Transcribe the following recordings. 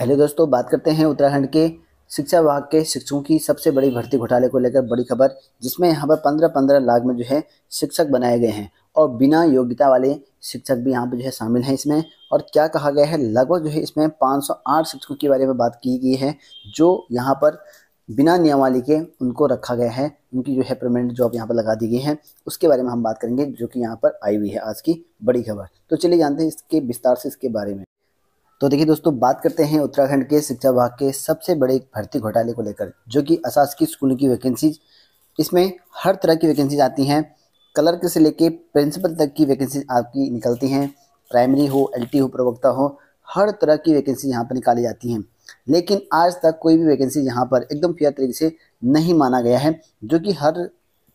hello दोस्तों बात करते हैं उत्तराखंड के शिक्षा विभाग के शिक्षकों की सबसे बड़ी भर्ती घोटाले को लेकर बड़ी खबर जिसमें यहाँ पर पंद्रह पंद्रह लाख में जो है शिक्षक बनाए गए हैं और बिना योग्यता वाले शिक्षक भी यहाँ पर जो है शामिल हैं इसमें और क्या कहा गया है लगभग जो है इसमें 508 शिक्षकों के बारे में बात की गई है जो यहाँ पर बिना नियमावली के उनको रखा गया है उनकी जो है परमानेंट जॉब यहाँ पर लगा दी गई है उसके बारे में हम बात करेंगे जो कि यहाँ पर आई हुई है आज की बड़ी खबर तो चलिए जानते हैं इसके विस्तार से इसके बारे में तो देखिए दोस्तों बात करते हैं उत्तराखंड के शिक्षा विभाग के सबसे बड़े भर्ती घोटाले को लेकर जो कि अशासकीय स्कूलों स्कूल की वैकेंसीज इसमें हर तरह की वैकेंसीज आती हैं क्लर्क से लेके प्रिंसिपल तक की वैकेंसीज आपकी निकलती हैं प्राइमरी हो एल हो प्रवक्ता हो हर तरह की वैकेंसी यहाँ पर निकाली जाती हैं लेकिन आज तक कोई भी वैकेंसी यहाँ पर एकदम फेयर तरीके से नहीं माना गया है जो कि हर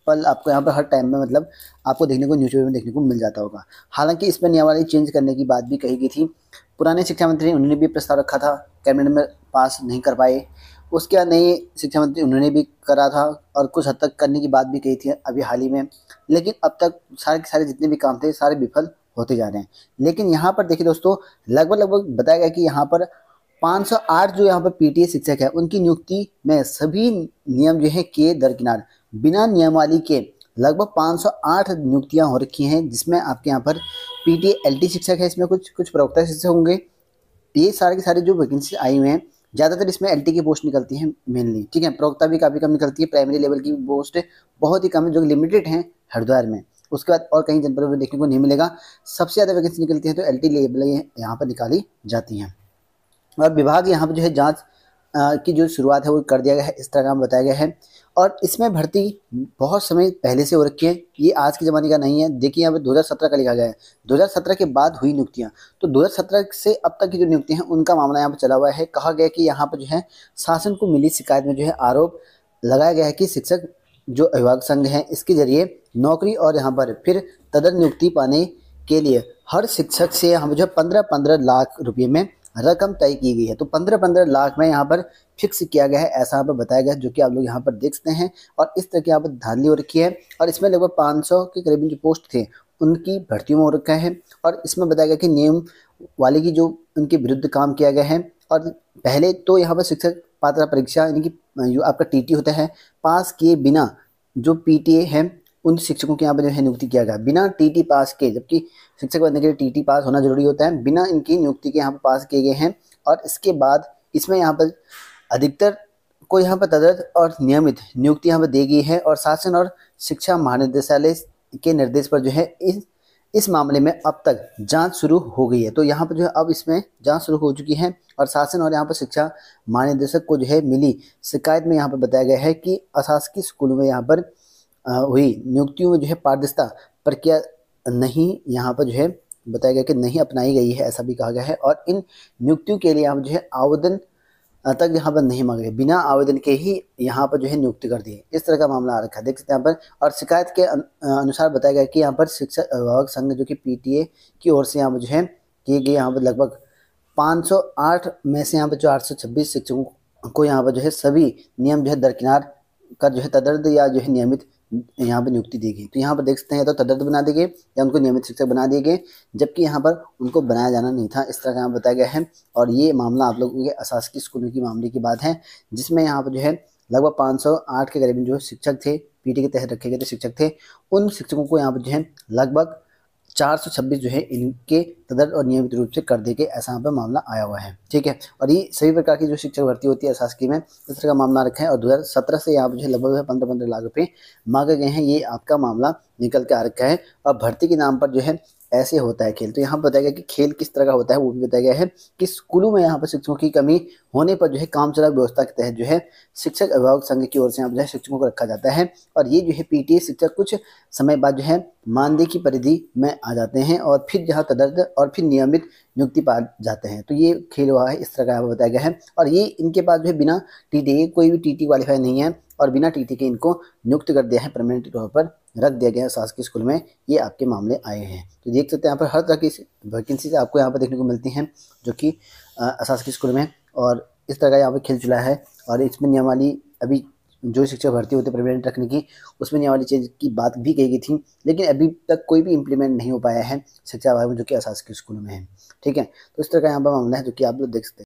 पल आपको यहाँ पर हर टाइम में मतलब आपको देखने को न्यूज़पेपर में देखने को मिल जाता होगा हालांकि इसमें नियमावली चेंज करने की बात भी कही गई थी पुराने शिक्षा मंत्री उन्होंने भी प्रस्ताव रखा था कैबिनेट में पास नहीं कर पाए उसके बाद नए शिक्षा मंत्री उन्होंने भी करा था और कुछ हद तक करने की बात भी कही थी अभी हाल ही में लेकिन अब तक सारे के सारे जितने भी काम थे सारे विफल होते जा रहे हैं लेकिन यहाँ पर देखिए दोस्तों लगभग लगभग बताया गया कि यहाँ पर 508 जो यहाँ पर पीटीए शिक्षक है उनकी नियुक्ति में सभी नियम जो है के दरकिनार बिना नियमावली के लगभग 508 नियुक्तियां हो रखी हैं जिसमें आपके यहाँ पर पीटी एलटी शिक्षक है इसमें कुछ कुछ प्रवक्ता शिक्षक होंगे ये सारे के सारे जो वैकेंसी आई हुई हैं ज़्यादातर इसमें एल की पोस्ट निकलती है मेनली ठीक है प्रवक्ता भी काफ़ी कम निकलती है प्राइमरी लेवल की पोस्ट बहुत ही कम है जो लिमिटेड हैं हरिद्वार में उसके बाद और कहीं जनपद में देखने को नहीं मिलेगा सबसे ज़्यादा वैकेंसी निकलती है तो एल टी लेवल यहाँ पर निकाली जाती हैं और विभाग यहाँ पर जो है जाँच की जो शुरुआत है वो कर दिया गया है इस तरह का बताया गया है और इसमें भर्ती बहुत समय पहले से हो रखी है ये आज के ज़माने का नहीं है देखिए यहाँ पे 2017 का लिखा गया है 2017 के बाद हुई नियुक्तियाँ तो 2017 से अब तक की जो नियुक्तियाँ हैं उनका मामला यहाँ पर चला हुआ है कहा गया कि यहाँ पर जो है शासन को मिली शिकायत में जो है आरोप लगाया गया है कि शिक्षक जो अभिभावक संघ हैं इसके जरिए नौकरी और यहाँ पर फिर तदन नियुक्ति पाने के लिए हर शिक्षक से हम जो है पंद्रह पंद्रह लाख रुपये में रकम तय की गई है तो पंद्रह पंद्रह लाख में यहाँ पर फिक्स किया गया है ऐसा यहाँ पर बताया गया है जो कि आप लोग यहाँ पर देख सकते हैं और इस तरह की यहाँ पर धांधली हो रखी है और इसमें लगभग पाँच सौ के करीब जो पोस्ट थे उनकी भर्ती में हो रखा है और इसमें बताया गया कि नियम वाले की जो उनके विरुद्ध काम किया गया है और पहले तो यहाँ पर शिक्षक पात्रता परीक्षा यानी कि जो आपका टी होता है पास किए बिना जो ए है उन शिक्षकों के यहाँ पर जो है नियुक्ति किया गया बिना टीटी पास के जबकि शिक्षक बनने के लिए टीटी पास होना जरूरी होता है बिना इनकी नियुक्ति के यहाँ पर पास किए गए हैं और इसके बाद इसमें यहाँ पर अधिकतर को यहाँ पर तदर्थ और नियमित नियुक्ति यहाँ पर दी गई है और शासन और शिक्षा महानिदेशालय के निर्देश पर जो है इस इस मामले में अब तक जांच शुरू हो गई है तो यहाँ पर जो है अब इसमें जांच शुरू हो चुकी है और शासन और यहाँ पर शिक्षा महानिदेशक को जो है मिली शिकायत में यहाँ पर बताया गया है कि अशासकीय स्कूलों में यहाँ पर हुई नियुक्तियों में जो है पारदर्शिता प्रक्रिया नहीं यहाँ पर जो है बताया गया कि नहीं अपनाई गई है ऐसा भी कहा गया है और इन नियुक्तियों के लिए हम जो है आवेदन तक यहाँ पर नहीं मांग रहे बिना आवेदन के ही यहाँ पर जो है नियुक्ति कर दी इस तरह का मामला आ रखा है देख सकते हैं यहाँ पर और शिकायत के अनुसार बताया गया कि यहाँ पर शिक्षक अभिभावक संघ जो कि पीटीए की ओर से यहाँ पर जो है किए गए यहाँ पर लगभग 508 में से यहाँ पर जो आठ शिक्षकों को यहाँ पर जो है सभी नियम जो है दरकिनार का जो है तदर्द या जो है नियमित यहाँ पर नियुक्ति दी गई तो यहाँ पर देख सकते हैं तो तदर्द बना दिए गए या उनको नियमित शिक्षक बना दिए गए जबकि यहाँ पर उनको बनाया जाना नहीं था इस तरह का यहाँ बताया गया है और ये मामला आप लोगों के अशासकीय स्कूलों की मामले की बात है जिसमें यहाँ पर जो है लगभग आठ के करीब जो शिक्षक थे पीटी के तहत रखे गए थे शिक्षक थे उन शिक्षकों को यहाँ पर जो है लगभग 426 जो है इनके तदर्थ और नियमित रूप से कर देंगे ऐसा यहाँ पर मामला आया हुआ है ठीक है और ये सभी प्रकार की जो शिक्षक भर्ती होती है शासकीय में इस तरह का मामला रखा है और 2017 से यहाँ जो है लगभग पंद्रह पंद्रह लाख रुपये मांगे गए हैं ये आपका मामला निकल के आ रखा है और भर्ती के नाम पर जो है ऐसे होता है खेल तो यहाँ पर बताया गया कि खेल किस तरह का होता है वो भी बताया गया है कि स्कूलों में यहाँ पर शिक्षकों की कमी होने पर जो है काम चला व्यवस्था के तहत जो है शिक्षक अभिभावक संघ की ओर से यहाँ पर जो है शिक्षकों को रखा जाता है और ये जो है पीटीए शिक्षक कुछ समय बाद जो है मानदेय की परिधि में आ जाते हैं और फिर जहाँ तदर्द और फिर नियमित नियुक्ति पा जाते हैं तो ये खेल हुआ है इस तरह का यहाँ पर बताया गया है और ये इनके पास जो है बिना टी कोई भी टी क्वालिफाई नहीं है और बिना टी के इनको नियुक्त कर दिया है परमानेंट तौर पर रख दिया गया है शासकीय स्कूल में ये आपके मामले आए हैं तो देख सकते हैं यहाँ पर हर तरह की वैकेंसीज आपको यहाँ पर देखने को मिलती हैं जो कि शासकीय स्कूल में और इस तरह का यहाँ पर खेल चुला है और इसमें नियमावली अभी जो शिक्षक भर्ती होते प्रेविडेंट रखने की उसमें नियमावली चेंज की बात भी कही गई थी लेकिन अभी तक कोई भी इम्प्लीमेंट नहीं हो पाया है शिक्षा विभाग में जो कि अशासकीय स्कूलों में है ठीक है तो इस तरह का यहाँ पर मामला है जो कि आप लोग देख सकते हैं